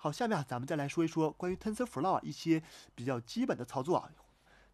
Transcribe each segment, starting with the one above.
好，下面啊，咱们再来说一说关于 TensorFlow 啊一些比较基本的操作啊。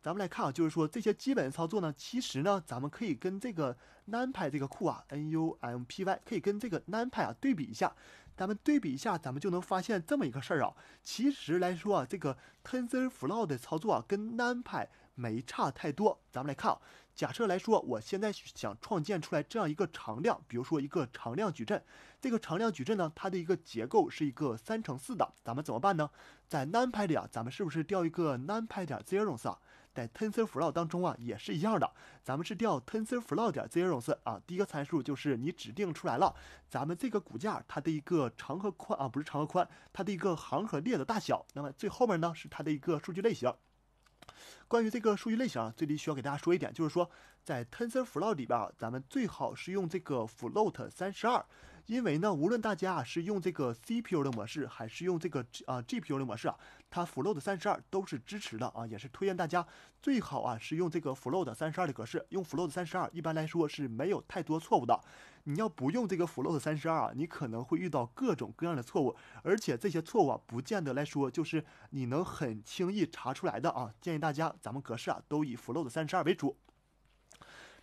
咱们来看啊，就是说这些基本的操作呢，其实呢，咱们可以跟这个 NumPy 这个库啊，N U M P Y，可以跟这个 NumPy 啊对比一下。咱们对比一下，咱们就能发现这么一个事儿啊。其实来说啊，这个 TensorFlow 的操作啊，跟 NumPy。没差太多。咱们来看啊，假设来说，我现在想创建出来这样一个常量，比如说一个常量矩阵。这个常量矩阵呢，它的一个结构是一个三乘四的。咱们怎么办呢？在 numpy 里啊，咱们是不是调一个 numpy 点 zeros 啊？在 tensor flow 当中啊，也是一样的，咱们是调 tensor flow 点 zeros 啊。第一个参数就是你指定出来了，咱们这个骨架它的一个长和宽啊，不是长和宽，它的一个行和列的大小。那么最后面呢，是它的一个数据类型。关于这个数据类型啊，这里需要给大家说一点，就是说在 Tensor Flow 里边啊，咱们最好是用这个 float 三十二，因为呢，无论大家啊是用这个 CPU 的模式，还是用这个啊 GPU 的模式啊，它 float 三十二都是支持的啊，也是推荐大家最好啊是用这个 float 三十二的格式，用 float 三十二一般来说是没有太多错误的。你要不用这个 float 三十二，你可能会遇到各种各样的错误，而且这些错误啊，不见得来说就是你能很轻易查出来的啊，建议大家。咱们格式啊，都以 float 三十二为主。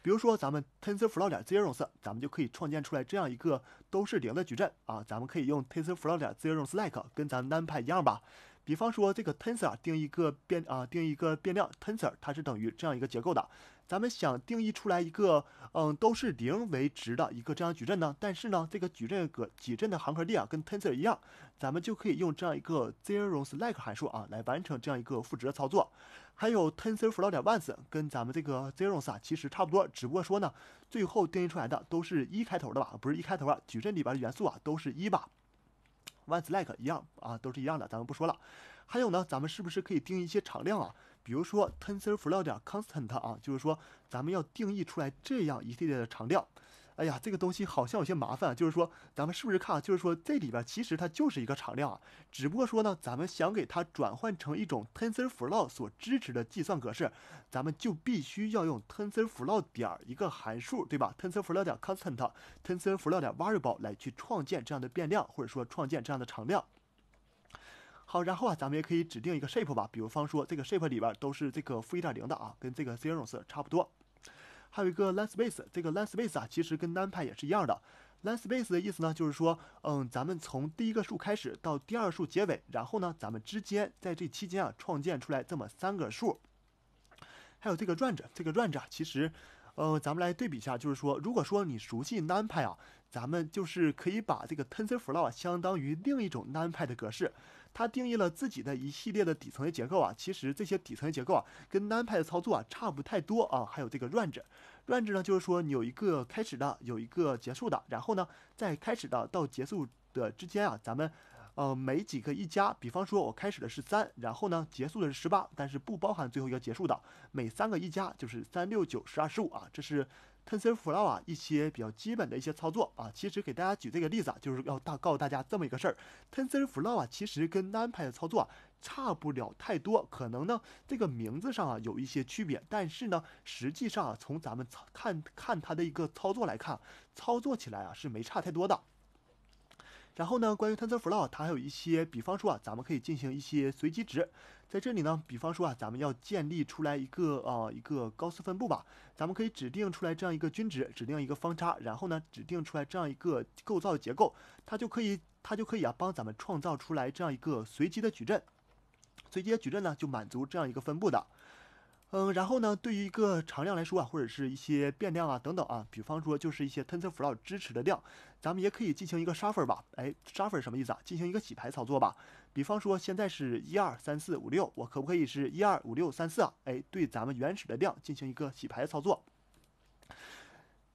比如说，咱们 tensor f l o w 点 t e r o s 咱们就可以创建出来这样一个都是零的矩阵啊。咱们可以用 tensor f l o w 点 t e r o s like，跟咱们 NumPy 一样吧。比方说，这个 tensor 定一个变啊，定一个变量 tensor，它是等于这样一个结构的。咱们想定义出来一个，嗯，都是零为值的一个这样矩阵呢，但是呢，这个矩阵个矩阵的行和列啊，跟 tensor 一样，咱们就可以用这样一个 zeros_like 函数啊来完成这样一个赋值的操作。还有 tensor f l l w i k e ones，跟咱们这个 zeros 啊其实差不多，只不过说呢，最后定义出来的都是一开头的吧，不是一开头啊，矩阵里边的元素啊都是一吧。o n c e l i k e 一样啊，都是一样的，咱们不说了。还有呢，咱们是不是可以定义一些常量啊？比如说 TensorFlow 点 constant 啊，就是说咱们要定义出来这样一系列的常量。哎呀，这个东西好像有些麻烦。就是说，咱们是不是看，就是说这里边其实它就是一个常量，啊，只不过说呢，咱们想给它转换成一种 TensorFlow 所支持的计算格式，咱们就必须要用 TensorFlow 点一个函数，对吧？TensorFlow 点 constant、TensorFlow 点 variable 来去创建这样的变量，或者说创建这样的常量。好，然后啊，咱们也可以指定一个 shape 吧，比如方说这个 shape 里边都是这个负一点零的啊，跟这个 zero s 差不多。还有一个 l i n e s p a c e 这个 l i n e s p a c e 啊，其实跟 numpy 也是一样的。l i n e s p a c e 的意思呢，就是说，嗯，咱们从第一个数开始到第二数结尾，然后呢，咱们之间在这期间啊，创建出来这么三个数。还有这个 range，这个 range 啊，其实，呃，咱们来对比一下，就是说，如果说你熟悉 numpy 啊，咱们就是可以把这个 tensorflow 相当于另一种 numpy 的格式。它定义了自己的一系列的底层的结构啊，其实这些底层的结构啊，跟单派的操作啊差不太多啊。还有这个 range，range 呢就是说有一个开始的，有一个结束的，然后呢在开始的到结束的之间啊，咱们呃每几个一加，比方说我开始的是三，然后呢结束的是十八，但是不包含最后一个结束的，每三个一加就是三六九十二十五啊，这是。Tenser Flow 啊，一些比较基本的一些操作啊，其实给大家举这个例子啊，就是要大告诉大家这么一个事儿，Tenser Flow 啊，其实跟单排的操作差不了太多，可能呢这个名字上啊有一些区别，但是呢，实际上啊，从咱们操看看它的一个操作来看，操作起来啊是没差太多的。然后呢，关于 TensorFlow，它还有一些，比方说啊，咱们可以进行一些随机值。在这里呢，比方说啊，咱们要建立出来一个呃一个高斯分布吧，咱们可以指定出来这样一个均值，指定一个方差，然后呢，指定出来这样一个构造结构，它就可以它就可以啊帮咱们创造出来这样一个随机的矩阵，随机的矩阵呢就满足这样一个分布的。嗯，然后呢，对于一个常量来说啊，或者是一些变量啊等等啊，比方说就是一些 TensorFlow 支持的量，咱们也可以进行一个 shuffle 吧。哎，shuffle 什么意思啊？进行一个洗牌操作吧。比方说现在是一二三四五六，我可不可以是一二五六三四啊？哎，对，咱们原始的量进行一个洗牌操作。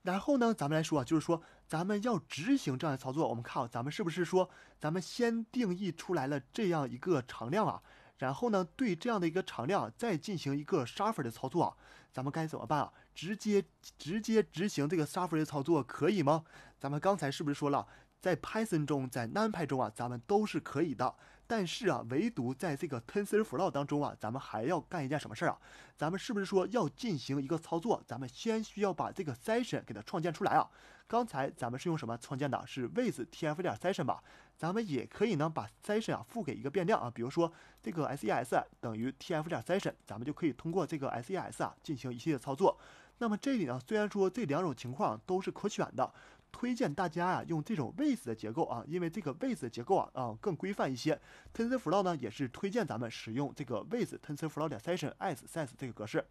然后呢，咱们来说啊，就是说咱们要执行这样的操作，我们看啊，咱们是不是说，咱们先定义出来了这样一个常量啊？然后呢，对这样的一个常量再进行一个沙粉的操作，咱们该怎么办啊？直接直接执行这个沙粉的操作可以吗？咱们刚才是不是说了，在 Python 中，在 n u n p y 中啊，咱们都是可以的。但是啊，唯独在这个 TensorFlow 当中啊，咱们还要干一件什么事儿啊？咱们是不是说要进行一个操作？咱们先需要把这个 session 给它创建出来啊。刚才咱们是用什么创建的？是 with tf 点 session 吧？咱们也可以呢把 session 啊赋给一个变量啊，比如说这个 ses 等于 tf 点 session，咱们就可以通过这个 ses 啊进行一系列操作。那么这里呢，虽然说这两种情况都是可选的。推荐大家啊用这种位置的结构啊，因为这个位置的结构啊啊更规范一些。TensorFlow 呢也是推荐咱们使用这个位置 TensorFlow 点 Session as s i z e 这个格式。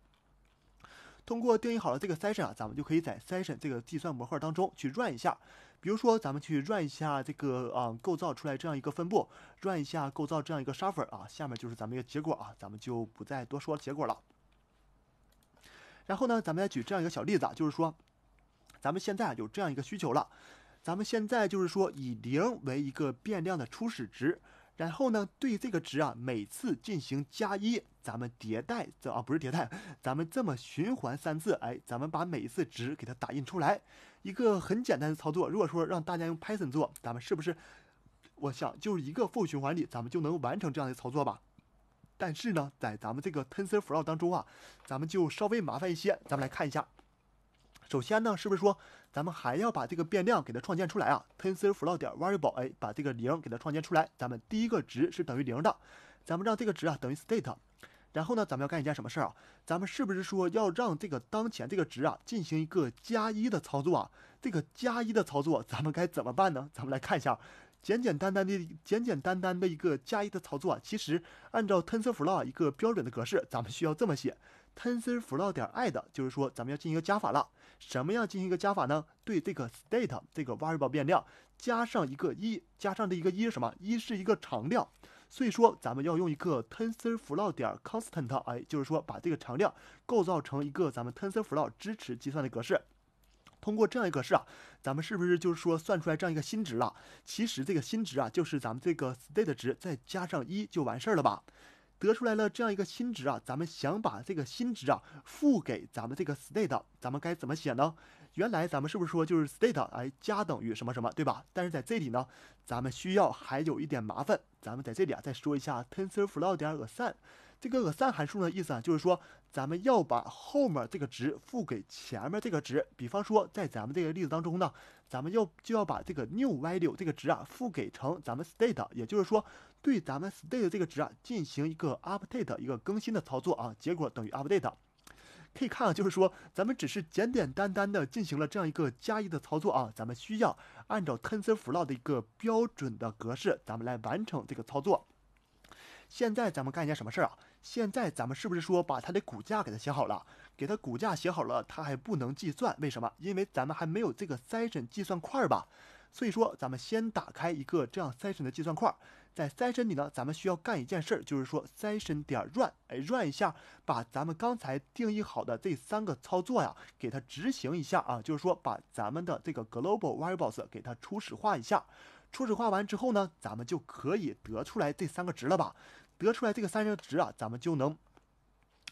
通过定义好了这个 Session 啊，咱们就可以在 Session 这个计算模块当中去 run 一下。比如说咱们去 run 一下这个啊构造出来这样一个分布，run 一下构造这样一个沙粉啊。下面就是咱们一个结果啊，咱们就不再多说结果了。然后呢，咱们来举这样一个小例子啊，就是说。咱们现在啊有这样一个需求了，咱们现在就是说以零为一个变量的初始值，然后呢对这个值啊每次进行加一，咱们迭代这啊不是迭代，咱们这么循环三次，哎，咱们把每一次值给它打印出来，一个很简单的操作。如果说让大家用 Python 做，咱们是不是我想就是一个 for 循环里咱们就能完成这样的操作吧？但是呢，在咱们这个 TensorFlow 当中啊，咱们就稍微麻烦一些，咱们来看一下。首先呢，是不是说咱们还要把这个变量给它创建出来啊？TensorFlow 点 variable，哎，把这个零给它创建出来。咱们第一个值是等于零的，咱们让这个值啊等于 state。然后呢，咱们要干一件什么事儿啊？咱们是不是说要让这个当前这个值啊进行一个加一的操作啊？这个加一的操作咱们该怎么办呢？咱们来看一下，简简单单的、简简单单的一个加一的操作，其实按照 TensorFlow 一个标准的格式，咱们需要这么写。TensorFlow 点 add 就是说，咱们要进行一个加法了。什么样进行一个加法呢？对这个 state 这个 variable 变量加上一个一，加上这一个一是什么？一是一个常量，所以说咱们要用一个 TensorFlow 点 constant，哎，就是说把这个常量构造成一个咱们 TensorFlow 支持计算的格式。通过这样一个格式啊，咱们是不是就是说算出来这样一个新值了？其实这个新值啊，就是咱们这个 state 值再加上一就完事儿了吧？得出来了这样一个新值啊，咱们想把这个新值啊赋给咱们这个 state，咱们该怎么写呢？原来咱们是不是说就是 state 哎加等于什么什么，对吧？但是在这里呢，咱们需要还有一点麻烦，咱们在这里啊再说一下 Tensor Flow 点 assign 这个 assign 函数的意思啊，就是说咱们要把后面这个值赋给前面这个值。比方说在咱们这个例子当中呢，咱们要就要把这个 new value 这个值啊赋给成咱们 state，也就是说。对咱们 state 这个值啊进行一个 update 一个更新的操作啊，结果等于 update。可以看啊，就是说咱们只是简简单单的进行了这样一个加一的操作啊。咱们需要按照 TensorFlow 的一个标准的格式，咱们来完成这个操作。现在咱们干一件什么事儿啊？现在咱们是不是说把它的股价给它写好了？给它股价写好了，它还不能计算，为什么？因为咱们还没有这个 session 计算块儿吧？所以说咱们先打开一个这样 session 的计算块。儿。在三 n 里呢，咱们需要干一件事儿，就是说三 n 点 run，哎，run 一下，把咱们刚才定义好的这三个操作呀，给它执行一下啊，就是说把咱们的这个 global variables 给它初始化一下。初始化完之后呢，咱们就可以得出来这三个值了吧？得出来这个三个值啊，咱们就能，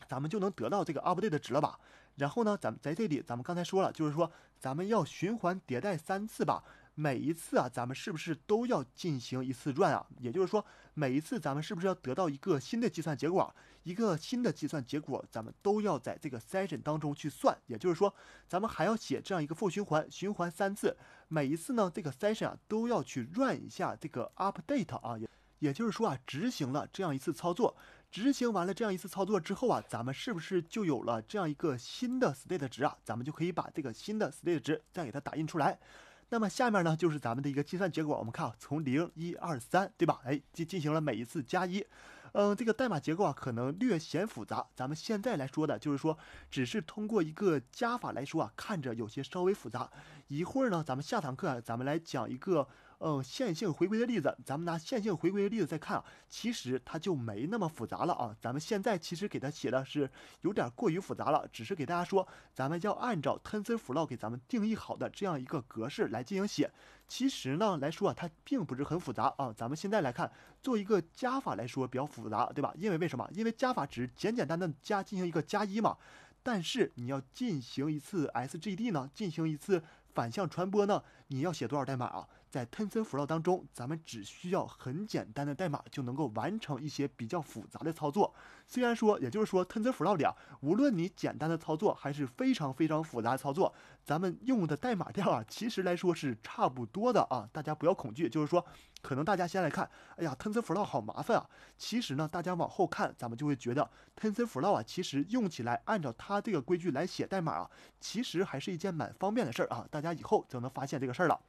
咱们就能得到这个 update 的值了吧？然后呢，咱们在这里，咱们刚才说了，就是说咱们要循环迭代三次吧。每一次啊，咱们是不是都要进行一次 run 啊？也就是说，每一次咱们是不是要得到一个新的计算结果？一个新的计算结果，咱们都要在这个 session 当中去算。也就是说，咱们还要写这样一个负循环，循环三次。每一次呢，这个 session 啊都要去 run 一下这个 update 啊。也就是说啊，执行了这样一次操作，执行完了这样一次操作之后啊，咱们是不是就有了这样一个新的 state 值啊？咱们就可以把这个新的 state 值再给它打印出来。那么下面呢，就是咱们的一个计算结果。我们看，从零、一、二、三，对吧？哎，进进行了每一次加一。嗯，这个代码结构啊，可能略显复杂。咱们现在来说的，就是说，只是通过一个加法来说啊，看着有些稍微复杂。一会儿呢，咱们下堂课啊，咱们来讲一个。嗯，线性回归的例子，咱们拿线性回归的例子再看啊，其实它就没那么复杂了啊。咱们现在其实给它写的是有点过于复杂了，只是给大家说，咱们要按照 TensorFlow 给咱们定义好的这样一个格式来进行写。其实呢来说啊，它并不是很复杂啊。咱们现在来看，做一个加法来说比较复杂，对吧？因为为什么？因为加法只是简简单单加进行一个加一嘛。但是你要进行一次 SGD 呢，进行一次反向传播呢，你要写多少代码啊？在 TensorFlow 当中，咱们只需要很简单的代码就能够完成一些比较复杂的操作。虽然说，也就是说 TensorFlow 里啊，无论你简单的操作还是非常非常复杂的操作，咱们用的代码量啊，其实来说是差不多的啊。大家不要恐惧，就是说，可能大家先来看，哎呀，TensorFlow 好麻烦啊。其实呢，大家往后看，咱们就会觉得 TensorFlow 啊，其实用起来按照它这个规矩来写代码啊，其实还是一件蛮方便的事儿啊。大家以后就能发现这个事儿了。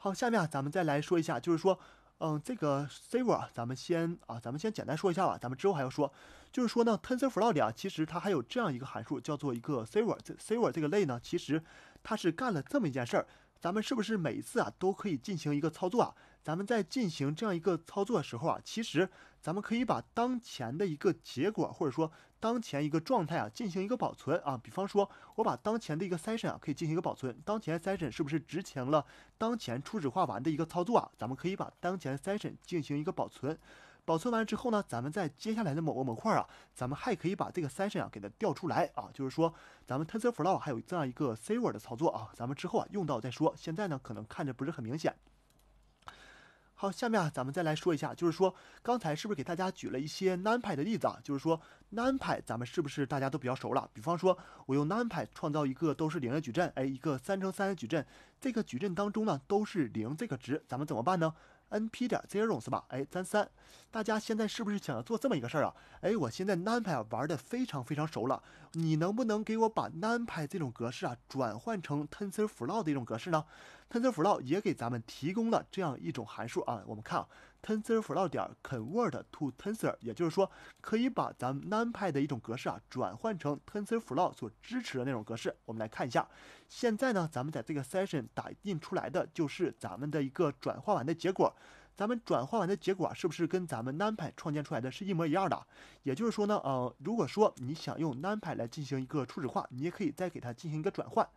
好，下面啊，咱们再来说一下，就是说，嗯，这个 s e r v e r 啊，咱们先啊，咱们先简单说一下吧，咱们之后还要说。就是说呢，TensorFlow 啊，其实它还有这样一个函数，叫做一个 s e r v e r 这 s e r v e r 这个类呢，其实它是干了这么一件事儿。咱们是不是每一次啊都可以进行一个操作啊？咱们在进行这样一个操作的时候啊，其实。咱们可以把当前的一个结果，或者说当前一个状态啊，进行一个保存啊。比方说，我把当前的一个 session 啊，可以进行一个保存。当前 session 是不是执行了当前初始化完的一个操作啊？咱们可以把当前 session 进行一个保存。保存完之后呢，咱们在接下来的某个模块啊，咱们还可以把这个 session 啊给它调出来啊。就是说，咱们 TensorFlow 还有这样一个 save r 的操作啊，咱们之后啊用到再说。现在呢，可能看着不是很明显。好，下面啊，咱们再来说一下，就是说，刚才是不是给大家举了一些 numpy 的例子啊？就是说，numpy，咱们是不是大家都比较熟了？比方说，我用 numpy 创造一个都是零的矩阵，哎，一个三乘三的矩阵，这个矩阵当中呢都是零这个值，咱们怎么办呢？np 点 zero 是吧？哎，三三，大家现在是不是想要做这么一个事儿啊？哎，我现在 numpy 玩的非常非常熟了，你能不能给我把 numpy 这种格式啊转换成 tensorflow 的一种格式呢？TensorFlow 也给咱们提供了这样一种函数啊，我们看啊，TensorFlow 点 convert to tensor，也就是说可以把咱们 NumPy 的一种格式啊转换成 TensorFlow 所支持的那种格式。我们来看一下，现在呢，咱们在这个 session 打印出来的就是咱们的一个转化完的结果。咱们转换完的结果啊，是不是跟咱们 numpy 创建出来的是一模一样的？也就是说呢，呃，如果说你想用 numpy 来进行一个初始化，你也可以再给它进行一个转换。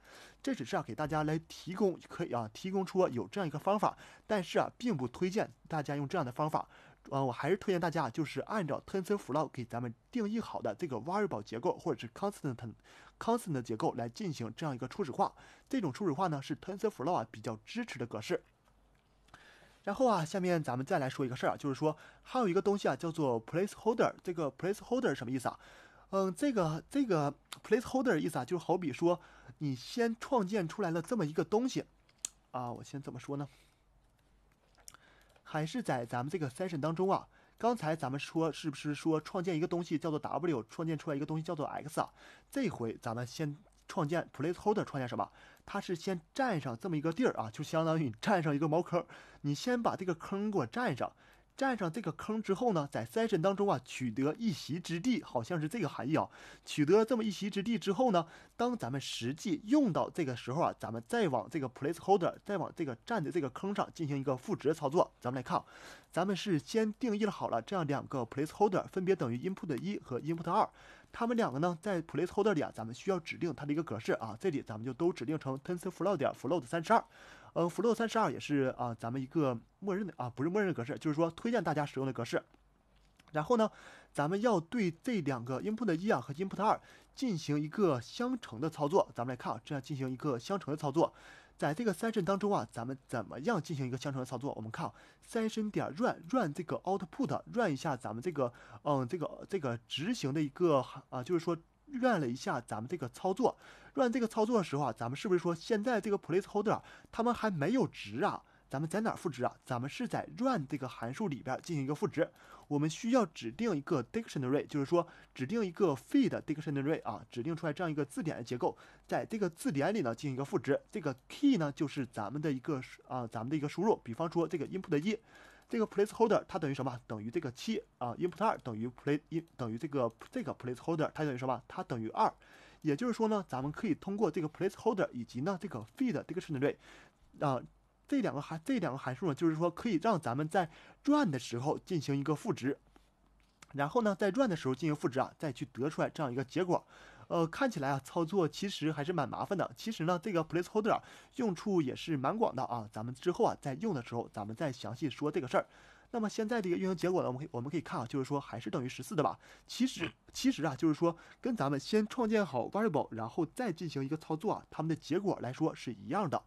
这只是啊给大家来提供，可以啊提供出有这样一个方法，但是啊并不推荐大家用这样的方法。呃，我还是推荐大家就是按照 TensorFlow 给咱们定义好的这个 variable 结构或者是 constant constant 的结构来进行这样一个初始化。这种初始化呢是 TensorFlow 比较支持的格式。然后啊，下面咱们再来说一个事儿，就是说还有一个东西啊，叫做 placeholder。这个 placeholder 什么意思啊？嗯，这个这个 placeholder 意思啊，就好比说你先创建出来了这么一个东西啊，我先怎么说呢？还是在咱们这个 session 当中啊？刚才咱们说是不是说创建一个东西叫做 w，创建出来一个东西叫做 x？啊？这回咱们先创建 placeholder，创建什么？它是先占上这么一个地儿啊，就相当于你占上一个茅坑，你先把这个坑给我占上，占上这个坑之后呢，在 session 当中啊取得一席之地，好像是这个含义啊。取得这么一席之地之后呢，当咱们实际用到这个时候啊，咱们再往这个 placeholder 再往这个占的这个坑上进行一个赋值操作。咱们来看，咱们是先定义好了这样两个 placeholder，分别等于 input 一和 input 二。它们两个呢，在 place holder 里啊，咱们需要指定它的一个格式啊，这里咱们就都指定成 tensor f l o w 点 float 三十二，呃，float 三十二也是啊，咱们一个默认的啊，不是默认的格式，就是说推荐大家使用的格式。然后呢，咱们要对这两个 input 一啊和 input 二进行一个相乘的操作，咱们来看啊，这样进行一个相乘的操作。在这个 session 当中啊，咱们怎么样进行一个相乘的操作？我们看 session 点 run run 这个 output run 一下，咱们这个嗯，这个这个执行的一个啊，就是说 run 了一下咱们这个操作。run 这个操作的时候啊，咱们是不是说现在这个 placeholder 它们还没有值啊？咱们在哪儿赋值啊？咱们是在 run 这个函数里边进行一个赋值。我们需要指定一个 dictionary，就是说指定一个 feed dictionary 啊，指定出来这样一个字典的结构，在这个字典里呢进行一个赋值。这个 key 呢就是咱们的一个啊，咱们的一个输入，比方说这个 input 一，这个 placeholder 它等于什么？等于这个七啊。input 二等于 p l a y e 等于这个这个 placeholder 它等于什么？它等于二。也就是说呢，咱们可以通过这个 placeholder 以及呢这个 feed dictionary 啊。这两个函这两个函数呢，就是说可以让咱们在转的时候进行一个赋值，然后呢，在转的时候进行赋值啊，再去得出来这样一个结果。呃，看起来啊，操作其实还是蛮麻烦的。其实呢，这个 place holder 用处也是蛮广的啊。咱们之后啊，在用的时候，咱们再详细说这个事儿。那么现在这个运行结果呢，我们可以我们可以看啊，就是说还是等于十四的吧。其实其实啊，就是说跟咱们先创建好 variable，然后再进行一个操作啊，他们的结果来说是一样的。